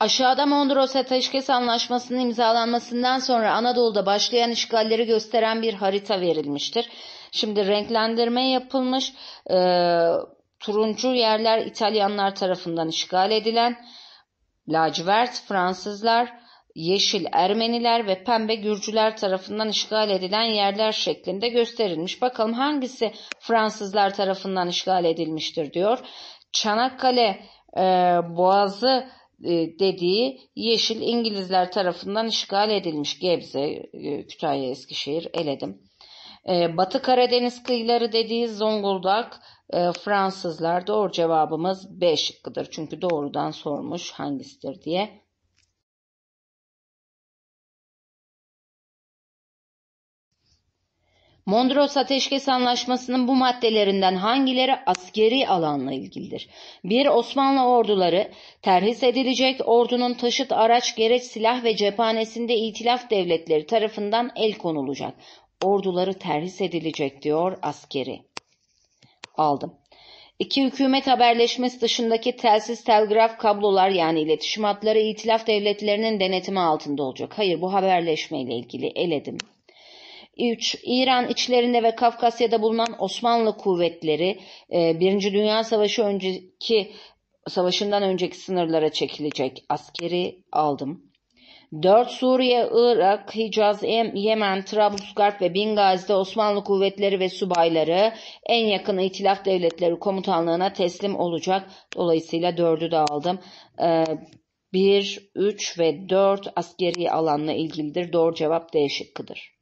Aşağıda Mondros Ateşkes Anlaşması'nın imzalanmasından sonra Anadolu'da başlayan işgalleri gösteren bir harita verilmiştir. Şimdi renklendirme yapılmış. E, turuncu yerler İtalyanlar tarafından işgal edilen, lacivert Fransızlar, yeşil Ermeniler ve pembe Gürcüler tarafından işgal edilen yerler şeklinde gösterilmiş. Bakalım hangisi Fransızlar tarafından işgal edilmiştir diyor. Çanakkale e, Boğazı e, dediği Yeşil İngilizler tarafından işgal edilmiş Gebze, e, Kütahya, Eskişehir, Eledim. E, Batı Karadeniz kıyıları dediği Zonguldak, Fransızlar doğru cevabımız B şıkkıdır. Çünkü doğrudan sormuş hangisidir diye. Mondros Ateşkes Anlaşması'nın bu maddelerinden hangileri askeri alanla ilgilidir? Bir Osmanlı orduları terhis edilecek ordunun taşıt, araç, gereç, silah ve cephanesinde itilaf devletleri tarafından el konulacak. Orduları terhis edilecek diyor askeri. Aldım. İki hükümet haberleşmesi dışındaki telsiz telgraf kablolar yani iletişim hatları itilaf devletlerinin denetimi altında olacak. Hayır bu haberleşmeyle ilgili eledim. 3. İran içlerinde ve Kafkasya'da bulunan Osmanlı kuvvetleri 1. E, Dünya Savaşı önceki savaşından önceki sınırlara çekilecek askeri aldım. 4. Suriye, Irak, Hicaz, Yemen, Trablusgarp ve Bingazi'de Osmanlı kuvvetleri ve subayları en yakın itilaf Devletleri Komutanlığı'na teslim olacak. Dolayısıyla 4'ü de aldım. 1, e, 3 ve 4 askeri alanla ilgilidir. Doğru cevap D şıkkıdır.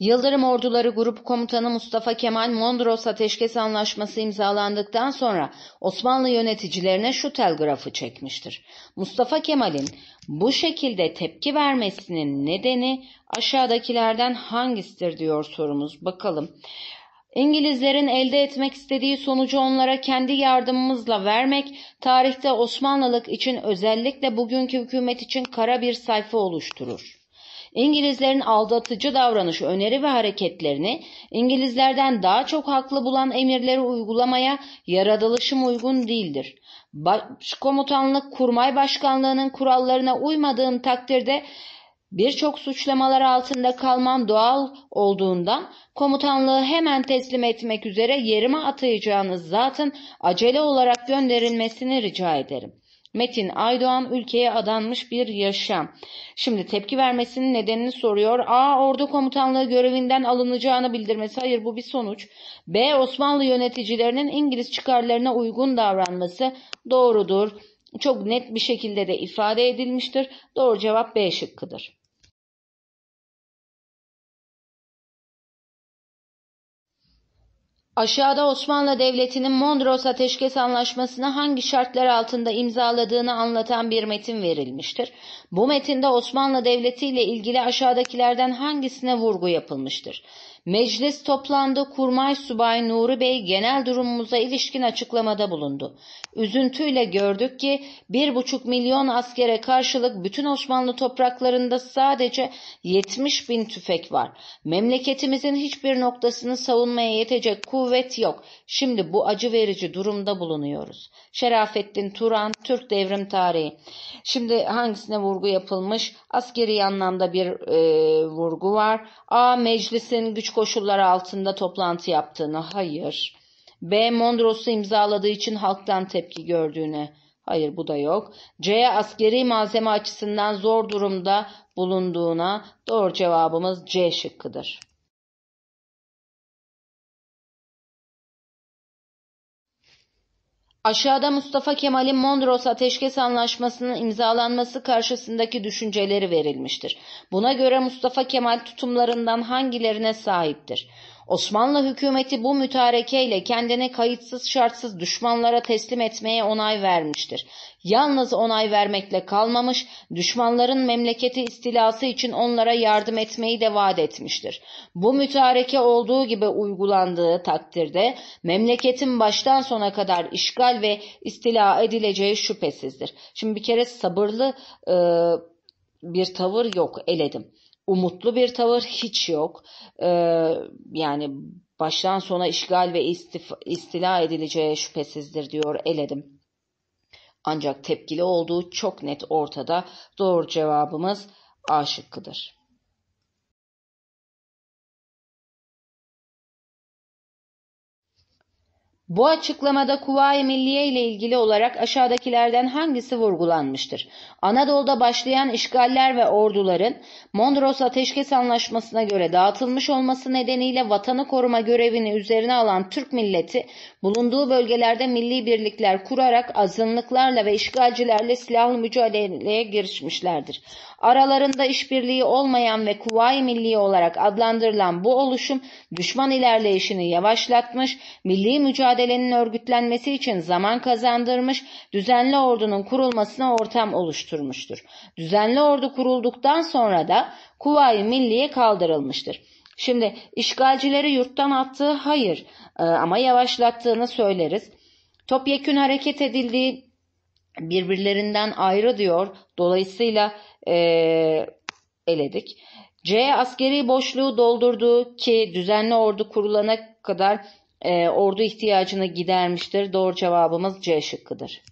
Yıldırım Orduları Grup Komutanı Mustafa Kemal Mondros Ateşkes Anlaşması imzalandıktan sonra Osmanlı yöneticilerine şu telgrafı çekmiştir. Mustafa Kemal'in bu şekilde tepki vermesinin nedeni aşağıdakilerden hangisidir diyor sorumuz. Bakalım. İngilizlerin elde etmek istediği sonucu onlara kendi yardımımızla vermek, tarihte Osmanlılık için özellikle bugünkü hükümet için kara bir sayfa oluşturur. İngilizlerin aldatıcı davranış, öneri ve hareketlerini İngilizlerden daha çok haklı bulan emirleri uygulamaya yaratılışım uygun değildir. Başkomutanlık kurmay başkanlığının kurallarına uymadığım takdirde birçok suçlamalar altında kalmam doğal olduğundan komutanlığı hemen teslim etmek üzere yerime atayacağınız zatın acele olarak gönderilmesini rica ederim. Metin Aydoğan ülkeye adanmış bir yaşam. Şimdi tepki vermesinin nedenini soruyor. A. Ordu komutanlığı görevinden alınacağını bildirmesi. Hayır bu bir sonuç. B. Osmanlı yöneticilerinin İngiliz çıkarlarına uygun davranması doğrudur. Çok net bir şekilde de ifade edilmiştir. Doğru cevap B şıkkıdır. Aşağıda Osmanlı Devleti'nin Mondros Ateşkes Anlaşması'nı hangi şartlar altında imzaladığını anlatan bir metin verilmiştir. Bu metinde Osmanlı Devleti ile ilgili aşağıdakilerden hangisine vurgu yapılmıştır? Meclis toplandı. Kurmay Subay Nuri Bey genel durumumuza ilişkin açıklamada bulundu. Üzüntüyle gördük ki bir buçuk milyon askere karşılık bütün Osmanlı topraklarında sadece 70 bin tüfek var. Memleketimizin hiçbir noktasını savunmaya yetecek kuvvet yok. Şimdi bu acı verici durumda bulunuyoruz. Şerafettin Turan, Türk Devrim Tarihi. Şimdi hangisine vurgu yapılmış? Askeri anlamda bir e, vurgu var. A. Meclisin güç koşullar altında toplantı yaptığını, hayır. B. Mondros'u imzaladığı için halktan tepki gördüğüne, hayır bu da yok. C. Askeri malzeme açısından zor durumda bulunduğuna, doğru cevabımız C şıkkıdır. Aşağıda Mustafa Kemal'in Mondros Ateşkes Anlaşması'nın imzalanması karşısındaki düşünceleri verilmiştir. Buna göre Mustafa Kemal tutumlarından hangilerine sahiptir? Osmanlı hükümeti bu mütarekeyle kendini kayıtsız şartsız düşmanlara teslim etmeye onay vermiştir. Yalnız onay vermekle kalmamış, düşmanların memleketi istilası için onlara yardım etmeyi de vaat etmiştir. Bu mütareke olduğu gibi uygulandığı takdirde memleketin baştan sona kadar işgal ve istila edileceği şüphesizdir. Şimdi bir kere sabırlı e, bir tavır yok eledim umutlu bir tavır hiç yok. Ee, yani baştan sona işgal ve istila edileceği şüphesizdir diyor Eledim. Ancak tepkili olduğu çok net ortada. Doğru cevabımız A şıkkıdır. Bu açıklamada Kuvayi Milliye ile ilgili olarak aşağıdakilerden hangisi vurgulanmıştır? Anadolu'da başlayan işgaller ve orduların Mondros Ateşkes Anlaşması'na göre dağıtılmış olması nedeniyle vatanı koruma görevini üzerine alan Türk milleti bulunduğu bölgelerde milli birlikler kurarak azınlıklarla ve işgalcilerle silahlı mücadeleye girişmişlerdir. Aralarında işbirliği olmayan ve Kuvayi Milli olarak adlandırılan bu oluşum düşman ilerleyişini yavaşlatmış, milli mücadelenin örgütlenmesi için zaman kazandırmış, düzenli ordunun kurulmasına ortam oluşturmuştur. Düzenli ordu kurulduktan sonra da Kuvayi Milliye kaldırılmıştır. Şimdi işgalcileri yurttan attığı hayır e, ama yavaşlattığını söyleriz. Topyekün hareket edildiği birbirlerinden ayrı diyor. Dolayısıyla e, eledik. C askeri boşluğu doldurdu ki düzenli ordu kurulana kadar e, ordu ihtiyacını gidermiştir. Doğru cevabımız C şıkkıdır.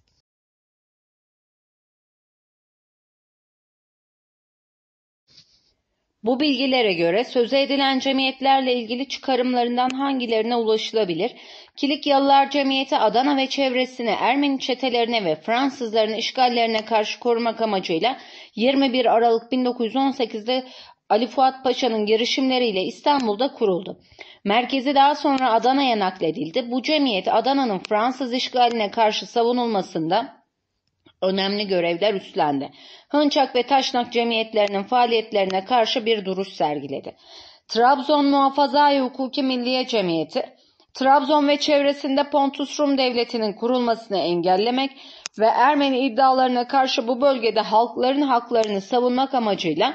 Bu bilgilere göre söze edilen cemiyetlerle ilgili çıkarımlarından hangilerine ulaşılabilir? Kilikyalılar Cemiyeti Adana ve çevresini Ermeni çetelerine ve Fransızların işgallerine karşı korumak amacıyla 21 Aralık 1918'de Ali Fuat Paşa'nın girişimleriyle İstanbul'da kuruldu. Merkezi daha sonra Adana'ya nakledildi. Bu cemiyet Adana'nın Fransız işgaline karşı savunulmasında önemli görevler üstlendi. Hınçak ve Taşnak cemiyetlerinin faaliyetlerine karşı bir duruş sergiledi. Trabzon Muhafaza-i Hukuki Milliye Cemiyeti Trabzon ve çevresinde Pontus Rum Devleti'nin kurulmasını engellemek ve Ermeni iddialarına karşı bu bölgede halkların haklarını savunmak amacıyla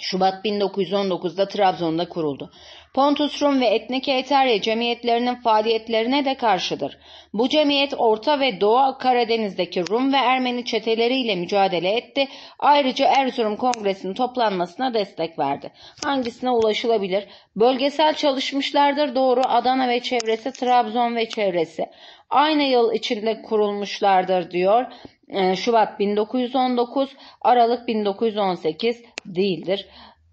Şubat 1919'da Trabzon'da kuruldu. Pontus Rum ve etnik Eterya cemiyetlerinin faaliyetlerine de karşıdır. Bu cemiyet Orta ve Doğu Karadeniz'deki Rum ve Ermeni çeteleriyle mücadele etti. Ayrıca Erzurum Kongresi'nin toplanmasına destek verdi. Hangisine ulaşılabilir? Bölgesel çalışmışlardır doğru Adana ve çevresi, Trabzon ve çevresi. Aynı yıl içinde kurulmuşlardır diyor. Ee, Şubat 1919, Aralık 1918 değildir.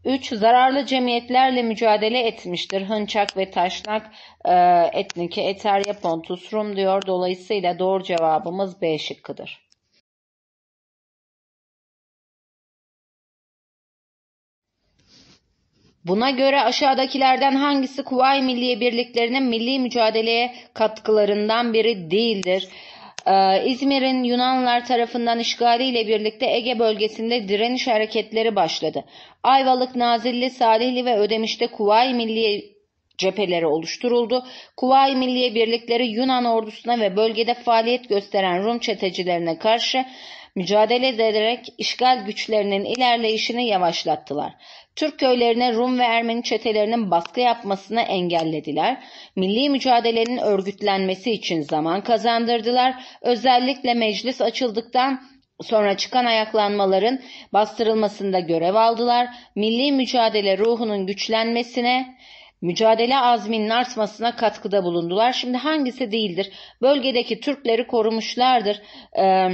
3. Zararlı cemiyetlerle mücadele etmiştir. Hınçak ve Taşnak e, etniki Eterya Pontus Rum diyor. Dolayısıyla doğru cevabımız B şıkkıdır. Buna göre aşağıdakilerden hangisi Kuvay Milliye Birliklerinin milli mücadeleye katkılarından biri değildir? Ee, İzmir'in Yunanlılar tarafından işgaliyle birlikte Ege bölgesinde direniş hareketleri başladı. Ayvalık, Nazilli, Salihli ve Ödemiş'te Kuvayi Milliye cepheleri oluşturuldu. Kuvayi Milliye birlikleri Yunan ordusuna ve bölgede faaliyet gösteren Rum çetecilerine karşı mücadele ederek işgal güçlerinin ilerleyişini yavaşlattılar. Türk köylerine Rum ve Ermeni çetelerinin baskı yapmasını engellediler. Milli mücadelenin örgütlenmesi için zaman kazandırdılar. Özellikle meclis açıldıktan sonra çıkan ayaklanmaların bastırılmasında görev aldılar. Milli mücadele ruhunun güçlenmesine, mücadele azminin artmasına katkıda bulundular. Şimdi hangisi değildir? Bölgedeki Türkleri korumuşlardır. Ee,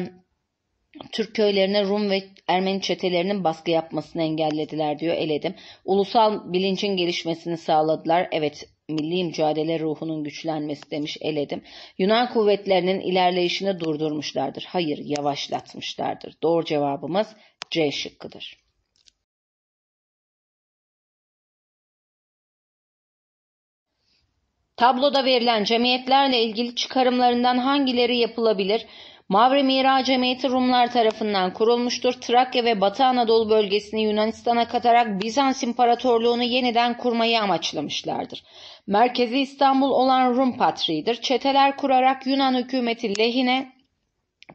Türk köylerine Rum ve Ermeni çetelerinin baskı yapmasını engellediler diyor Eledim. Ulusal bilincin gelişmesini sağladılar. Evet milli mücadele ruhunun güçlenmesi demiş Eledim. Yunan kuvvetlerinin ilerleyişini durdurmuşlardır. Hayır yavaşlatmışlardır. Doğru cevabımız C şıkkıdır. Tabloda verilen cemiyetlerle ilgili çıkarımlarından hangileri yapılabilir? Mavre Mira Cemiyeti Rumlar tarafından kurulmuştur. Trakya ve Batı Anadolu bölgesini Yunanistan'a katarak Bizans İmparatorluğunu yeniden kurmayı amaçlamışlardır. Merkezi İstanbul olan Rum patriğidir. Çeteler kurarak Yunan hükümeti lehine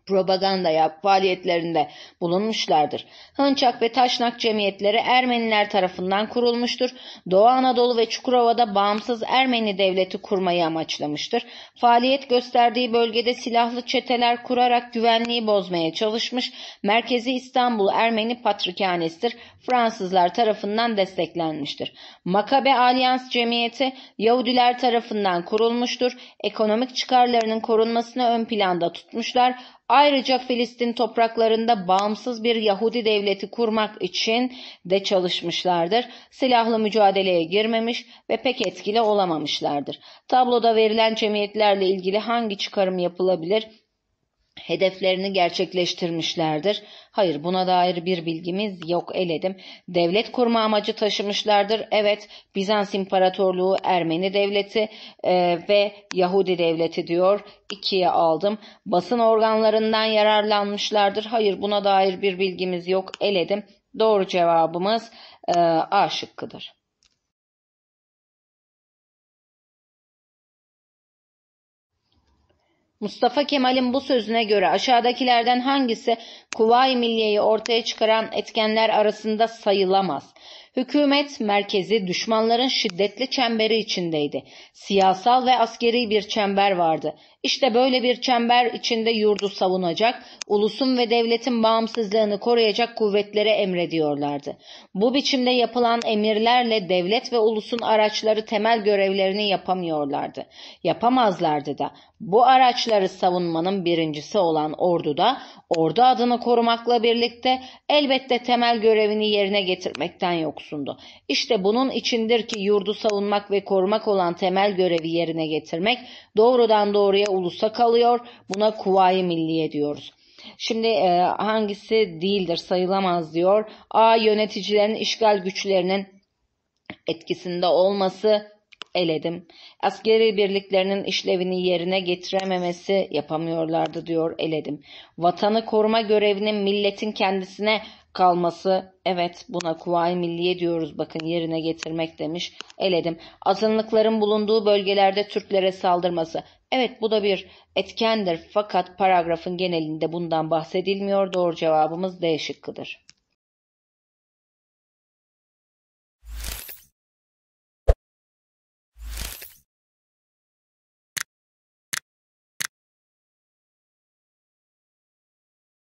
propaganda yap faaliyetlerinde bulunmuşlardır. Hınçak ve Taşnak cemiyetleri Ermeniler tarafından kurulmuştur. Doğu Anadolu ve Çukurova'da bağımsız Ermeni devleti kurmayı amaçlamıştır. Faaliyet gösterdiği bölgede silahlı çeteler kurarak güvenliği bozmaya çalışmış. Merkezi İstanbul Ermeni Patrikhanesi'dir. Fransızlar tarafından desteklenmiştir. Makabe Alyans Cemiyeti Yahudiler tarafından kurulmuştur. Ekonomik çıkarlarının korunmasını ön planda tutmuşlar. Ayrıca Filistin topraklarında bağımsız bir Yahudi devleti kurmak için de çalışmışlardır. Silahlı mücadeleye girmemiş ve pek etkili olamamışlardır. Tabloda verilen cemiyetlerle ilgili hangi çıkarım yapılabilir? hedeflerini gerçekleştirmişlerdir. Hayır buna dair bir bilgimiz yok eledim. Devlet kurma amacı taşımışlardır. Evet Bizans İmparatorluğu, Ermeni Devleti e, ve Yahudi Devleti diyor. İkiye aldım. Basın organlarından yararlanmışlardır. Hayır buna dair bir bilgimiz yok eledim. Doğru cevabımız e, A şıkkıdır. Mustafa Kemal'in bu sözüne göre aşağıdakilerden hangisi Kuvayi Milliye'yi ortaya çıkaran etkenler arasında sayılamaz. Hükümet merkezi düşmanların şiddetli çemberi içindeydi. Siyasal ve askeri bir çember vardı. İşte böyle bir çember içinde yurdu savunacak, ulusun ve devletin bağımsızlığını koruyacak kuvvetlere emrediyorlardı. Bu biçimde yapılan emirlerle devlet ve ulusun araçları temel görevlerini yapamıyorlardı. Yapamazlardı da. Bu araçları savunmanın birincisi olan orduda ordu adını korumakla birlikte elbette temel görevini yerine getirmekten yoksundu. İşte bunun içindir ki yurdu savunmak ve korumak olan temel görevi yerine getirmek doğrudan doğruya ulusa kalıyor. Buna kuvayi milliye diyoruz. Şimdi e, hangisi değildir sayılamaz diyor. A yöneticilerin işgal güçlerinin etkisinde olması eledim. Askeri birliklerinin işlevini yerine getirememesi yapamıyorlardı diyor eledim. Vatanı koruma görevinin milletin kendisine kalması evet buna kuvayi milliye diyoruz bakın yerine getirmek demiş eledim. Azınlıkların bulunduğu bölgelerde Türklere saldırması evet bu da bir etkendir fakat paragrafın genelinde bundan bahsedilmiyor doğru cevabımız D şıkkıdır.